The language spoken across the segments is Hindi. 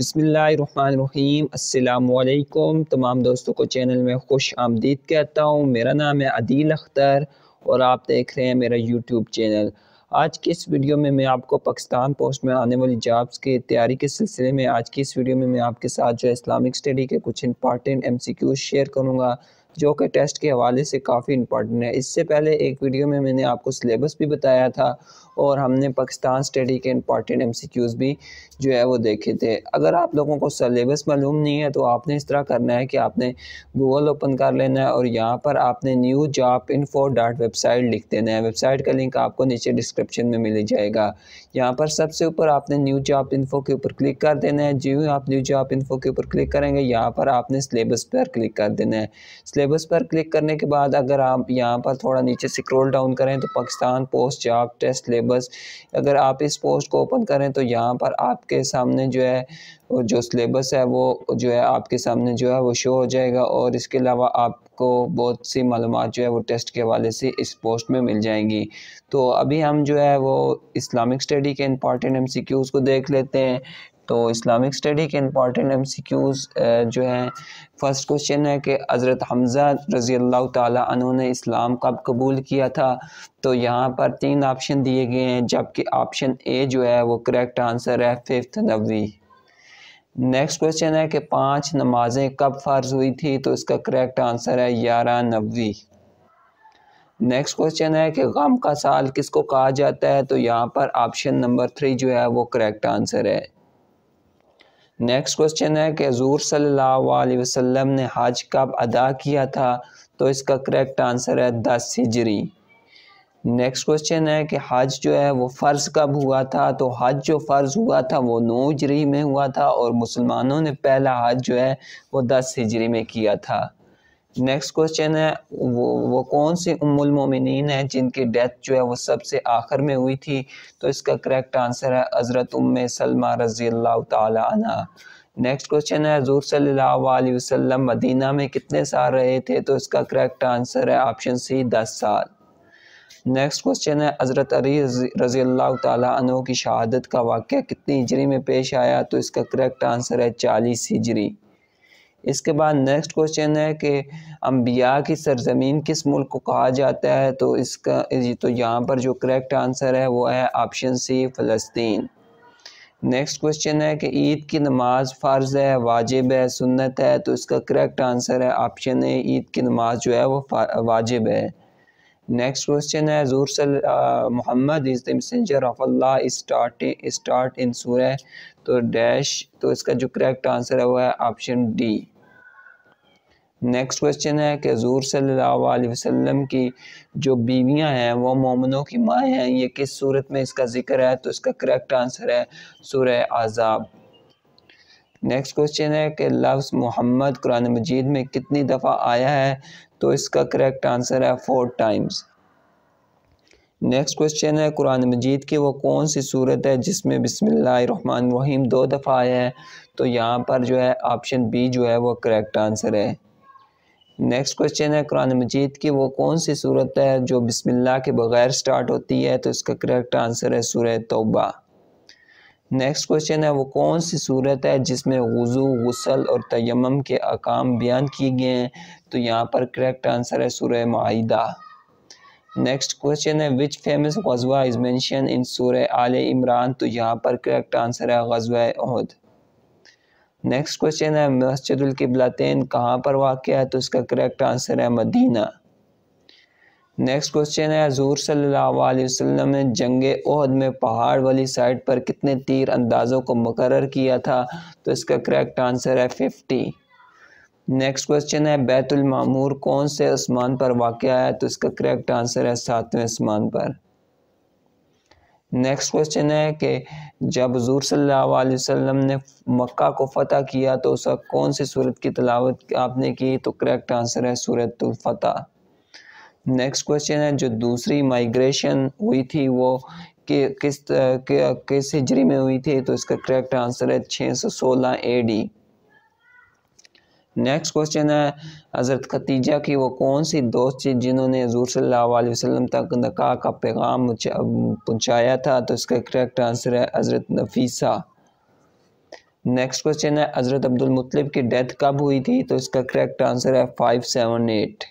बसमीम तमाम दोस्तों को चैनल में खुश आमदीद कहता हूँ मेरा नाम है अदील अख्तर और आप देख रहे हैं मेरा यूट्यूब चैनल आज की इस वीडियो में मैं आपको पाकिस्तान पोस्ट में आने वाली जॉब्स की तैयारी के सिलसिले में आज की इस वीडियो में मैं आपके साथ जो इस्लामिक स्टडी के कुछ इंपॉर्टेंट एम शेयर करूँगा जो कि टेस्ट के हवाले से काफ़ी इंपॉर्टेंट है इससे पहले एक वीडियो में मैंने आपको सिलेबस भी बताया था और हमने पाकिस्तान स्टडी के इंपॉर्टेंट एमसीक्यूज़ भी जो है वो देखे थे अगर आप लोगों को सिलेबस मालूम नहीं है तो आपने इस तरह करना है कि आपने गूगल ओपन कर लेना है और यहाँ पर आपने new job info dot website लिख देना है वेबसाइट का लिंक आपको नीचे डिस्क्रिप्शन में मिल जाएगा यहाँ पर सबसे ऊपर आपने न्यू जॉब इन्फो के ऊपर क्लिक कर देना है जी आप न्यू जॉब इन्फो के ऊपर क्लिक करेंगे यहाँ पर आपने सिलेबस पर क्लिक कर देना है सिलेबस पर क्लिक करने के बाद अगर आप यहाँ पर थोड़ा नीचे स्क्रॉल डाउन करें तो Pakistan post job test syllabus अगर आप इस पोस्ट को ओपन करें तो यहाँ पर आपके सामने जो है जो सिलेबस है वो जो है आपके सामने जो है वो शो हो जाएगा और इसके अलावा आपको बहुत सी मालूम जो है वो टेस्ट के हवाले से इस पोस्ट में मिल जाएंगी तो अभी हम जो है वो इस्लामिक स्टडी के इम्पॉर्टेंट एम सी क्यूज़ को देख लेते हैं तो इस्लामिक स्टडी के इम्पॉर्टेंट एम सी क्यूज़ जो हैं फ़र्स्ट क्वेश्चन है कि हज़रत हमज़ा रज़ी अल्लाह तु ने इस्लाम कब कबूल किया था तो यहाँ पर तीन ऑप्शन दिए गए हैं जबकि ऑप्शन ए जो है वो करेक्ट आंसर है फिफ्थ नबी नेक्स्ट क्वेश्चन है कि पांच नमाजें कब फ़र्ज हुई थी तो इसका करेक्ट आंसर है ग्यारह नबी नेक्स्ट क्वेश्चन है कि गम का साल किसको कहा जाता है तो यहाँ पर ऑप्शन नंबर थ्री जो है वो करेक्ट आंसर है नेक्स्ट क्वेश्चन है कि हजूर सल्लल्लाहु अलैहि वसल्लम ने हज कब अदा किया था तो इसका करेक्ट आंसर है दस हिजरी नेक्स्ट क्वेश्चन है कि हज जो है वो फ़र्ज़ कब हुआ था तो हज जो फ़र्ज़ हुआ था वो नौ हिजरी में हुआ था और मुसलमानों ने पहला हज जो है वो दस हिजरी में किया था नेक्स्ट क्वेश्चन है वो वो कौन सी उमुल मोमिन है जिनकी डेथ जो है वो सबसे आखिर में हुई थी तो इसका करेक्ट आंसर है हज़रत उम सलमा रजी अल्लाह नेक्स्ट क्वेश्चन है हजूर सल्लल्लाहु वसल्लम मदीना में कितने साल रहे थे तो इसका करेक्ट आंसर है ऑप्शन सी दस साल नेक्स्ट क्वेश्चन है हज़रत अली रजी अल्लाह तु की शहादत का वाक़ कितनी हिजरी में पेश आया तो इसका करेक्ट आंसर है चालीस हिजरी इसके बाद नेक्स्ट क्वेश्चन है कि अम्बिया की सरजमीन किस मुल्क को कहा जाता है तो इसका तो यहाँ पर जो करेक्ट आंसर है वो है ऑप्शन सी फ़लस्तीन नेक्स्ट क्वेश्चन है कि ईद की नमाज फ़र्ज़ है वाजिब है सुन्नत है तो इसका करेक्ट आंसर है ऑप्शन ए ईद की नमाज जो है वो वाजिब है नेक्स्ट क्वेश्चन है हजूर Muhammad is the messenger of Allah start in सूरह तो डैश तो इसका जो करेक्ट आंसर है वो है ऑप्शन डी नेक्स्ट क्वेश्चन है कि हजूर सल्लल्लाहु अलैहि वसल्लम की जो बीवियां हैं वो मोमनों की माएँ हैं ये किस सूरत में इसका जिक्र है तो इसका करेक्ट आंसर है सूरह आज़ाब नेक्स्ट क्वेश्चन है कि लफ्ज़ मोहम्मद कुरान मजीद में कितनी दफ़ा आया है तो इसका करेक्ट आंसर है फोर टाइम्स नेक्स्ट क्वेश्चन है कुरान मजीद की वो कौन सी सूरत है जिसमें बिसमीम दो दफ़ा आया है तो यहाँ पर जो है ऑप्शन बी जो है वो करेक्ट आंसर है नेक्स्ट क्वेश्चन है कुरान मजीद की वो कौन सी सूरत है जो बिसमिल्ला के बगैर स्टार्ट होती है तो इसका करेक्ट आंसर है सूर तोबा नेक्स्ट क्वेश्चन है वो कौन सी सूरत है जिसमें वज़ू गसल और तयम के अकाम बयान किए गए हैं तो यहाँ पर करेक्ट आंसर है सूर्य माहिदा नेक्स्ट क्वेश्चन है विच फेमस गजवा इज़ मैंशन इन सूर्य आल इमरान तो यहाँ पर करेक्ट आंसर है गजवा नेक्स्ट क्वेश्चन है मस्जिद कहाँ पर वाक़ है तो इसका करेक्ट आंसर है मदीना नेक्स्ट क्वेश्चन है हजूर सल्लाम ने जंग ओहद में पहाड़ वाली साइड पर कितने तीर अंदाज़ों को मुकर किया था तो इसका करेक्ट आंसर है फिफ्टी नेक्स्ट क्वेश्चन है बैतुलमामूर कौन से आसमान पर वाक़ है तो इसका करेक्ट आंसर है सातवें आसमान पर नेक्स्ट क्वेश्चन है कि जब हजूर सल्लल्लाहु ने मक्का को फ़तह किया तो उसका कौन सी सूरत की तलावत आपने की तो करेक्ट आंसर है सूरतुल्फ़तह नेक्स्ट क्वेश्चन है जो दूसरी माइग्रेशन हुई थी वो कि किस कि, किस हिजरी में हुई थी तो इसका करेक्ट आंसर है छः सौ सोलह ए डी नेक्स्ट क्वेश्चन है हज़रत खतीजा की वो कौन सी दोस्त थी जिन्होंने हजूर सल्लल्लाहु वसल्लम तक नका का पैगाम पहुँचाया था तो इसका करेक्ट आंसर है हज़रत नफीसा नेक्स्ट क्वेश्चन है हज़रत अब्दुल मुतलिब की डेथ कब हुई थी तो इसका करेक्ट आंसर है five seven eight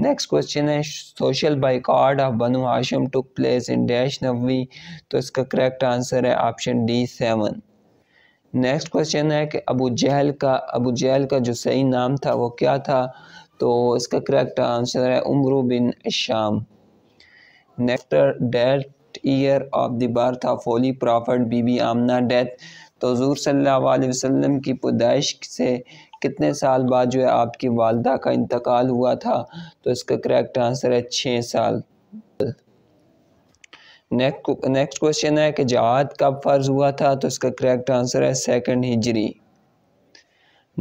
next question है social boycott of Banu Hashim took place in dash नबी तो इसका करेक्ट आंसर है option D seven next question है कि अबू जहल का अबू जहल का जो सही नाम था वो क्या था तो इसका करेक्ट आंसर है उमरू बिन शाम next date year of the birth of holy prophet बीबी आमना डेथ तो हजूर सल्ला वसम की पैदाइश से कितने साल बाद जो है आपकी वालदा का इंतकाल हुआ था तो इसका करेक्ट आंसर है छः साल नेक्स्ट नेक्स्ट क्वेश्चन है कि जहाद कब फ़र्ज हुआ था तो इसका करेक्ट आंसर है सेकंड हिजरी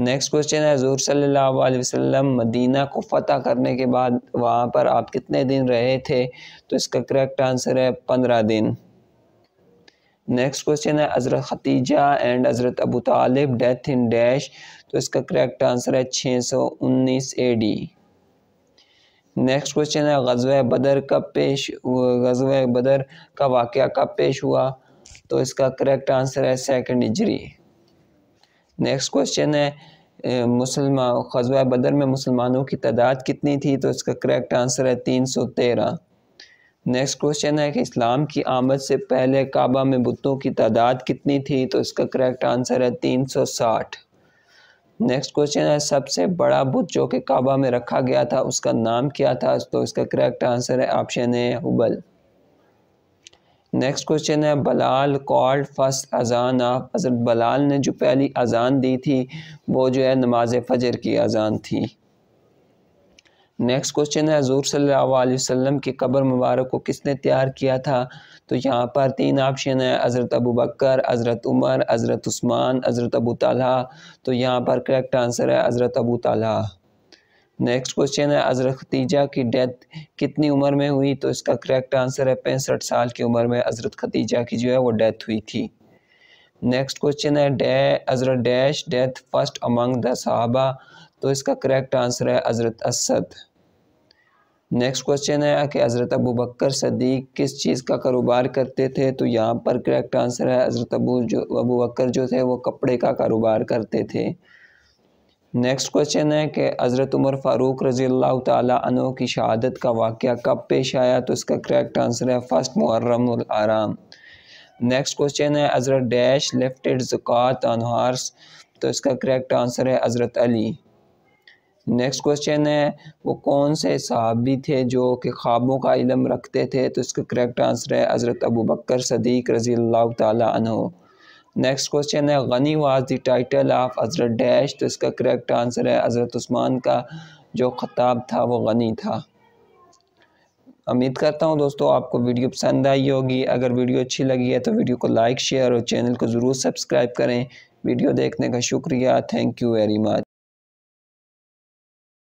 नेक्स्ट क्वेश्चन है हजूर सल्ला अलैहि मदीना को फ़तह करने के बाद वहाँ पर आप कितने दिन रहे थे तो इसका करेक्ट आंसर है पंद्रह दिन नेक्स्ट क्वेश्चन है हज़रत खतीजा एंड हज़रत Abu Talib death in dash तो इसका करेक्ट आंसर है छः सौ उन्नीस ए डी नेक्स्ट क्वेश्चन है गजव बदर कब पेश गजव बदर का वाक़ कब पेश हुआ तो इसका करेक्ट आंसर है सेकंड इजरी नेक्स्ट क्वेश्चन है मुसलमान गजवा बदर में मुसलमानों की तादाद कितनी थी तो इसका करेक्ट आंसर है तीन सौ तेरह नेक्स्ट क्वेश्चन है कि इस्लाम की आमद से पहले काबा में बुतों की तादाद कितनी थी तो इसका करेक्ट आंसर है 360 नेक्स्ट क्वेश्चन है सबसे बड़ा बुत जो कि काबा में रखा गया था उसका नाम क्या था तो इसका करेक्ट आंसर है option A Hubal next question है बलाल कॉल्ड फर्स्ट अजान आप हज़रत बलाल ने जो पहली अजान दी थी वो जो है नमाज फजर की अजान थी नेक्स्ट क्वेश्चन है हजूर सल्लाम की कब्र मुबारक को किसने तैयार किया था तो यहाँ पर तीन ऑप्शन है हज़रत अबू बकर हज़रत उमर हज़रत उस्मान हज़रत अबू ताला तो यहाँ पर करेक्ट आंसर है हज़रत अबू ताला नेक्स्ट क्वेश्चन है हज़रत खतीजा की डेथ कितनी उम्र में हुई तो इसका करेक्ट आंसर है पैंसठ साल की उम्र में हज़रत खतीजा की जो है वो डेथ हुई थी नेक्स्ट क्वेश्चन है डे हज़रत dash death first among the साहबा तो इसका करेक्ट आंसर है हज़रत असद नेक्स्ट क्वेश्चन है कि हज़रत अबू बकर सदीक किस चीज़ का कारोबार करते थे तो यहाँ पर करेक्ट आंसर है हज़रत अबू जो अबू बकर जो थे वो कपड़े का कारोबार करते थे नेक्स्ट क्वेश्चन है कि हज़रत उमर फ़ारूक रज़ी अल्लाह तु की शहादत का वाक़ कब पेश आया तो इसका करेक्ट आंसर है फ़र्स्ट मुहर्रम नेक्स्ट क्वेश्चन है हज़रत डैश लिफ्टेड जुकात अनहार्स तो इसका करेक्ट आंसर है हज़रत अली नेक्स्ट क्वेश्चन है वो कौन से सहाबी थे जो कि ख्वाबों का इलम रखते थे तो इसका करेक्ट आंसर है हज़रत अबू बकर सदीक रज़ी अल्लाह तहो नेक्स्ट क्वेश्चन है गनी वाज द टाइटल ऑफ हज़रत डैश तो इसका करेक्ट आंसर है हज़रत उस्मान का जो ख़ताब था वो गनी था उम्मीद करता हूँ दोस्तों आपको वीडियो पसंद आई होगी अगर वीडियो अच्छी लगी है तो वीडियो को लाइक शेयर और चैनल को ज़रूर सब्सक्राइब करें वीडियो देखने का शुक्रिया थैंक यू वेरी मच